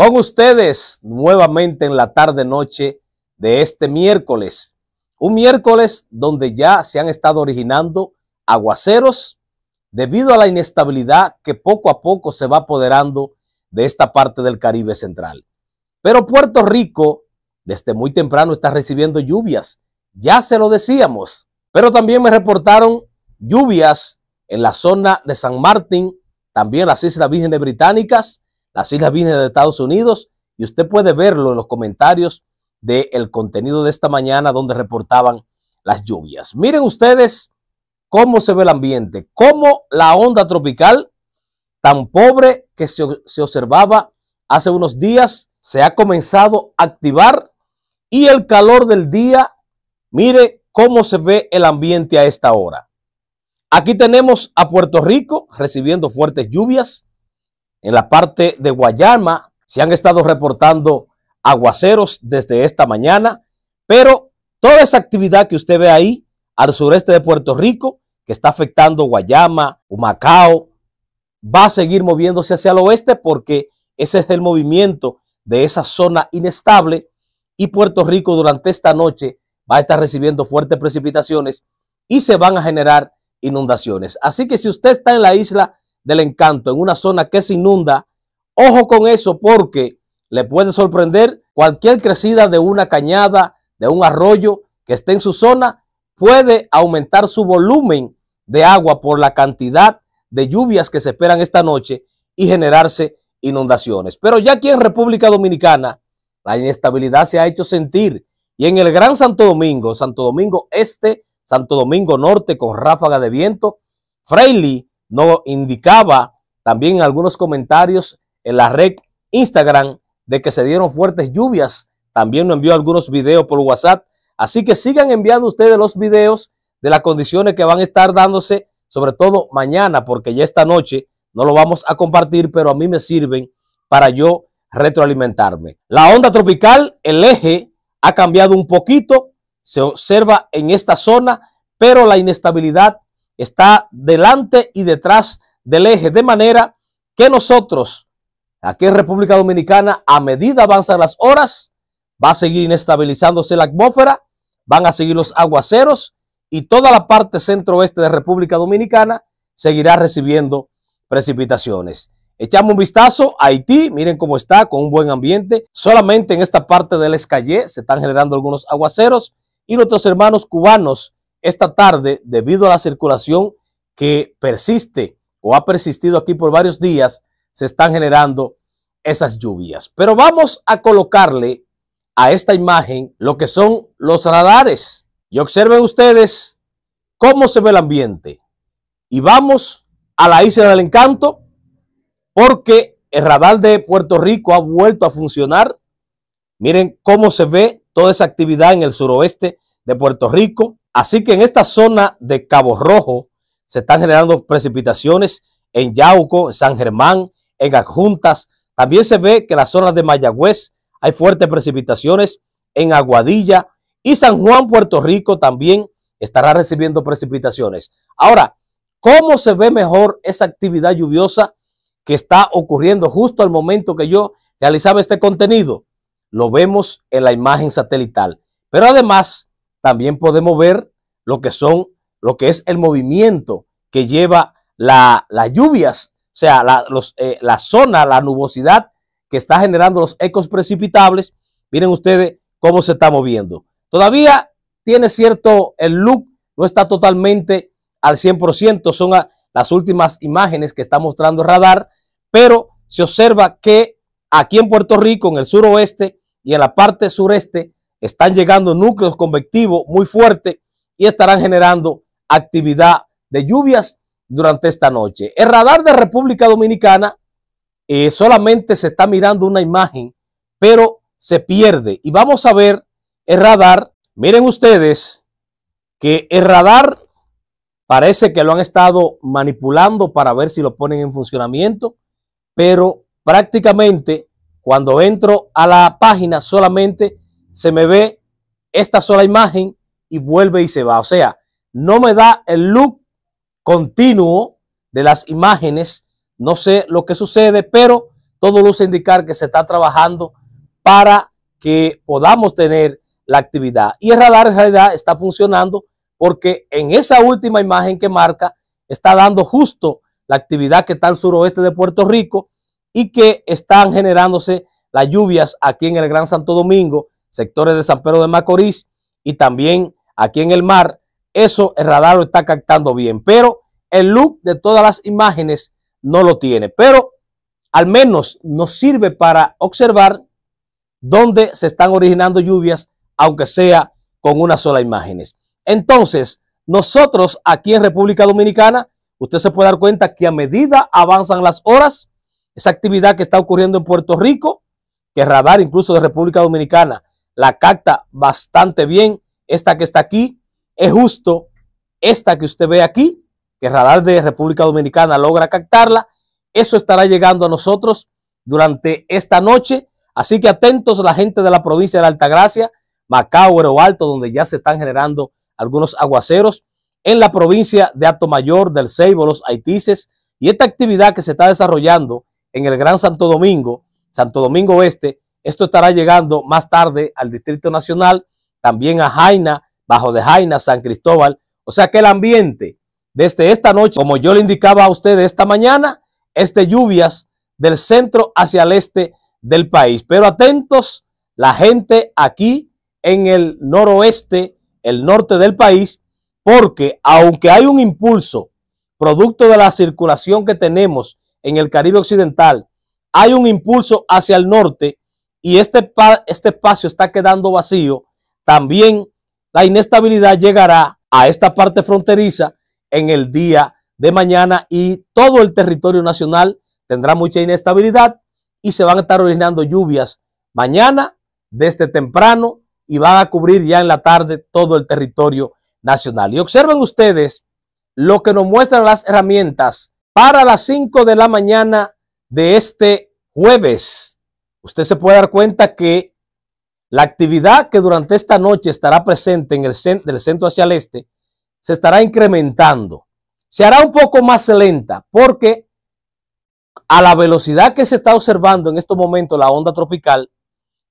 con ustedes nuevamente en la tarde noche de este miércoles. Un miércoles donde ya se han estado originando aguaceros debido a la inestabilidad que poco a poco se va apoderando de esta parte del Caribe central. Pero Puerto Rico desde muy temprano está recibiendo lluvias, ya se lo decíamos, pero también me reportaron lluvias en la zona de San Martín, también las Islas Vírgenes Británicas, las Islas vine de Estados Unidos y usted puede verlo en los comentarios del contenido de esta mañana donde reportaban las lluvias. Miren ustedes cómo se ve el ambiente, cómo la onda tropical tan pobre que se observaba hace unos días se ha comenzado a activar y el calor del día, mire cómo se ve el ambiente a esta hora. Aquí tenemos a Puerto Rico recibiendo fuertes lluvias. En la parte de Guayama se han estado reportando aguaceros desde esta mañana, pero toda esa actividad que usted ve ahí al sureste de Puerto Rico, que está afectando Guayama, Humacao, va a seguir moviéndose hacia el oeste porque ese es el movimiento de esa zona inestable y Puerto Rico durante esta noche va a estar recibiendo fuertes precipitaciones y se van a generar inundaciones. Así que si usted está en la isla del encanto en una zona que se inunda, ojo con eso porque le puede sorprender cualquier crecida de una cañada, de un arroyo que esté en su zona, puede aumentar su volumen de agua por la cantidad de lluvias que se esperan esta noche y generarse inundaciones. Pero ya aquí en República Dominicana, la inestabilidad se ha hecho sentir y en el Gran Santo Domingo, Santo Domingo Este, Santo Domingo Norte con ráfaga de viento, Freily no indicaba también en algunos comentarios en la red Instagram de que se dieron fuertes lluvias. También nos envió algunos videos por WhatsApp. Así que sigan enviando ustedes los videos de las condiciones que van a estar dándose, sobre todo mañana, porque ya esta noche no lo vamos a compartir, pero a mí me sirven para yo retroalimentarme. La onda tropical, el eje, ha cambiado un poquito, se observa en esta zona, pero la inestabilidad está delante y detrás del eje, de manera que nosotros, aquí en República Dominicana, a medida avanzan las horas, va a seguir inestabilizándose la atmósfera, van a seguir los aguaceros y toda la parte centro-oeste de República Dominicana seguirá recibiendo precipitaciones. Echamos un vistazo a Haití, miren cómo está, con un buen ambiente. Solamente en esta parte del Escallé se están generando algunos aguaceros y nuestros hermanos cubanos esta tarde debido a la circulación que persiste o ha persistido aquí por varios días, se están generando esas lluvias. Pero vamos a colocarle a esta imagen lo que son los radares y observen ustedes cómo se ve el ambiente. Y vamos a la isla del encanto porque el radar de Puerto Rico ha vuelto a funcionar. Miren cómo se ve toda esa actividad en el suroeste de Puerto Rico. Así que en esta zona de Cabo Rojo se están generando precipitaciones en Yauco, en San Germán, en Adjuntas. También se ve que en la zona de Mayagüez hay fuertes precipitaciones en Aguadilla y San Juan, Puerto Rico también estará recibiendo precipitaciones. Ahora, ¿cómo se ve mejor esa actividad lluviosa que está ocurriendo justo al momento que yo realizaba este contenido? Lo vemos en la imagen satelital. Pero además, también podemos ver lo que son, lo que es el movimiento que lleva las lluvias, o sea, eh, la, zona, la nubosidad que está generando los ecos precipitables. Miren ustedes cómo se está moviendo. Todavía tiene cierto el look, no está totalmente al 100%, son las últimas imágenes que está mostrando radar, pero se observa que aquí en Puerto Rico, en el suroeste y en la parte sureste, están llegando núcleos convectivos muy fuertes y estarán generando actividad de lluvias durante esta noche. El radar de República Dominicana eh, solamente se está mirando una imagen, pero se pierde. Y vamos a ver el radar. Miren ustedes que el radar parece que lo han estado manipulando para ver si lo ponen en funcionamiento, pero prácticamente cuando entro a la página solamente se me ve esta sola imagen y vuelve y se va. O sea, no me da el look continuo de las imágenes. No sé lo que sucede, pero todo luce indicar que se está trabajando para que podamos tener la actividad. Y el radar en realidad está funcionando porque en esa última imagen que marca está dando justo la actividad que está al suroeste de Puerto Rico y que están generándose las lluvias aquí en el Gran Santo Domingo sectores de San Pedro de Macorís y también aquí en el mar. Eso el radar lo está captando bien, pero el look de todas las imágenes no lo tiene. Pero al menos nos sirve para observar dónde se están originando lluvias, aunque sea con una sola imagen. Entonces, nosotros aquí en República Dominicana, usted se puede dar cuenta que a medida avanzan las horas, esa actividad que está ocurriendo en Puerto Rico, que radar incluso de República Dominicana la capta bastante bien. Esta que está aquí es justo esta que usted ve aquí, que radar de República Dominicana logra captarla. Eso estará llegando a nosotros durante esta noche. Así que atentos la gente de la provincia de Altagracia, Macao, o Alto, donde ya se están generando algunos aguaceros. En la provincia de Mayor, del Ceibo, los Haitises. Y esta actividad que se está desarrollando en el Gran Santo Domingo, Santo Domingo Oeste, esto estará llegando más tarde al Distrito Nacional, también a Jaina, Bajo de Jaina, San Cristóbal. O sea que el ambiente desde esta noche, como yo le indicaba a ustedes esta mañana, es de lluvias del centro hacia el este del país. Pero atentos, la gente aquí en el noroeste, el norte del país, porque aunque hay un impulso producto de la circulación que tenemos en el Caribe Occidental, hay un impulso hacia el norte y este, este espacio está quedando vacío, también la inestabilidad llegará a esta parte fronteriza en el día de mañana y todo el territorio nacional tendrá mucha inestabilidad y se van a estar originando lluvias mañana desde temprano y van a cubrir ya en la tarde todo el territorio nacional. Y observen ustedes lo que nos muestran las herramientas para las 5 de la mañana de este jueves usted se puede dar cuenta que la actividad que durante esta noche estará presente en el del centro hacia el este se estará incrementando. Se hará un poco más lenta porque a la velocidad que se está observando en estos momentos la onda tropical,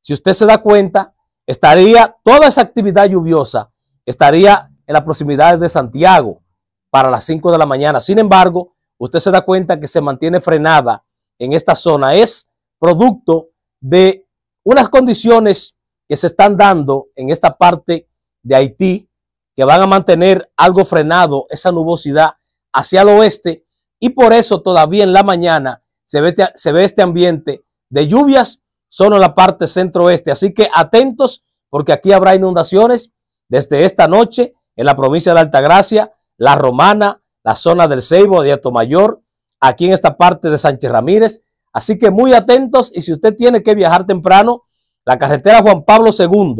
si usted se da cuenta, estaría toda esa actividad lluviosa estaría en las proximidades de Santiago para las 5 de la mañana. Sin embargo, usted se da cuenta que se mantiene frenada en esta zona. Es producto de unas condiciones que se están dando en esta parte de Haití, que van a mantener algo frenado esa nubosidad hacia el oeste, y por eso todavía en la mañana se ve, se ve este ambiente de lluvias solo en la parte centro-oeste. Así que atentos porque aquí habrá inundaciones desde esta noche en la provincia de Altagracia, La Romana, la zona del Ceibo, de Mayor, aquí en esta parte de Sánchez Ramírez, Así que muy atentos y si usted tiene que viajar temprano, la carretera Juan Pablo II,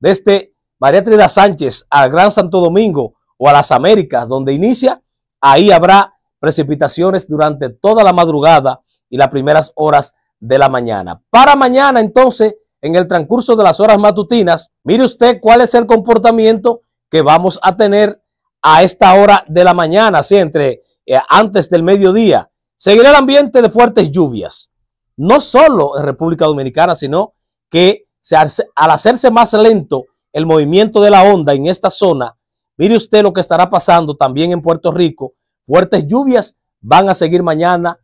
desde María Trida Sánchez al Gran Santo Domingo o a las Américas, donde inicia, ahí habrá precipitaciones durante toda la madrugada y las primeras horas de la mañana. Para mañana, entonces, en el transcurso de las horas matutinas, mire usted cuál es el comportamiento que vamos a tener a esta hora de la mañana, así entre eh, antes del mediodía. Seguirá el ambiente de fuertes lluvias no solo en República Dominicana, sino que se al hacerse más lento el movimiento de la onda en esta zona, mire usted lo que estará pasando también en Puerto Rico. Fuertes lluvias van a seguir mañana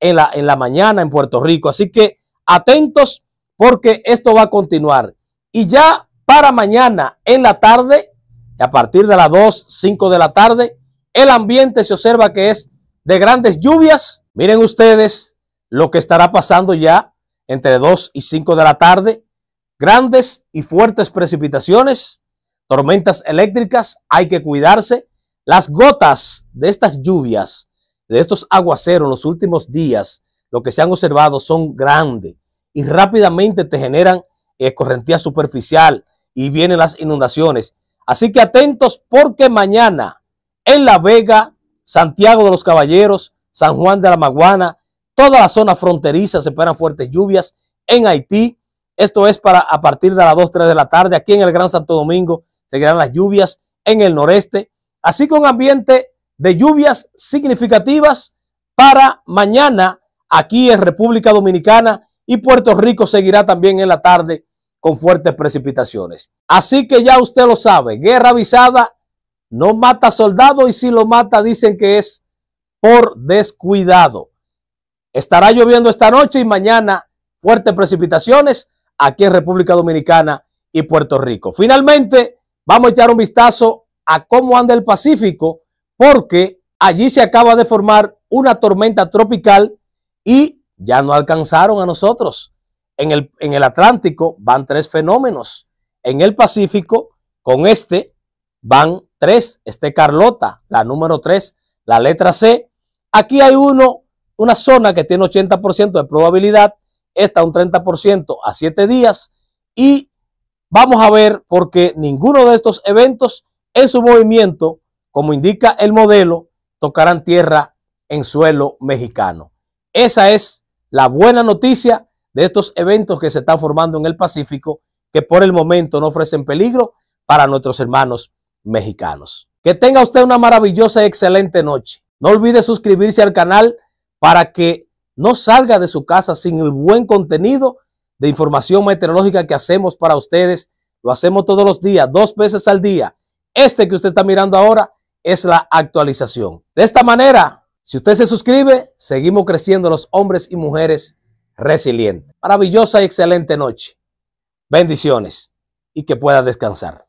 en la, en la mañana en Puerto Rico. Así que atentos porque esto va a continuar. Y ya para mañana en la tarde, a partir de las 2, 5 de la tarde, el ambiente se observa que es de grandes lluvias. Miren ustedes, lo que estará pasando ya entre 2 y 5 de la tarde. Grandes y fuertes precipitaciones, tormentas eléctricas, hay que cuidarse. Las gotas de estas lluvias, de estos aguaceros en los últimos días, lo que se han observado son grandes y rápidamente te generan escorrentía eh, superficial y vienen las inundaciones. Así que atentos porque mañana en La Vega, Santiago de los Caballeros, San Juan de la Maguana, Toda la zona fronteriza se esperan fuertes lluvias en Haití. Esto es para a partir de las 2, 3 de la tarde. Aquí en el Gran Santo Domingo seguirán las lluvias en el noreste. Así con ambiente de lluvias significativas para mañana aquí en República Dominicana y Puerto Rico seguirá también en la tarde con fuertes precipitaciones. Así que ya usted lo sabe, guerra avisada no mata soldado y si lo mata dicen que es por descuidado. Estará lloviendo esta noche y mañana fuertes precipitaciones aquí en República Dominicana y Puerto Rico. Finalmente, vamos a echar un vistazo a cómo anda el Pacífico, porque allí se acaba de formar una tormenta tropical y ya no alcanzaron a nosotros. En el, en el Atlántico van tres fenómenos. En el Pacífico, con este, van tres. Este Carlota, la número tres, la letra C. Aquí hay uno una zona que tiene 80% de probabilidad, está un 30% a 7 días y vamos a ver por qué ninguno de estos eventos en su movimiento, como indica el modelo, tocarán tierra en suelo mexicano. Esa es la buena noticia de estos eventos que se están formando en el Pacífico, que por el momento no ofrecen peligro para nuestros hermanos mexicanos. Que tenga usted una maravillosa y excelente noche. No olvide suscribirse al canal para que no salga de su casa sin el buen contenido de información meteorológica que hacemos para ustedes. Lo hacemos todos los días, dos veces al día. Este que usted está mirando ahora es la actualización. De esta manera, si usted se suscribe, seguimos creciendo los hombres y mujeres resilientes. Maravillosa y excelente noche. Bendiciones y que pueda descansar.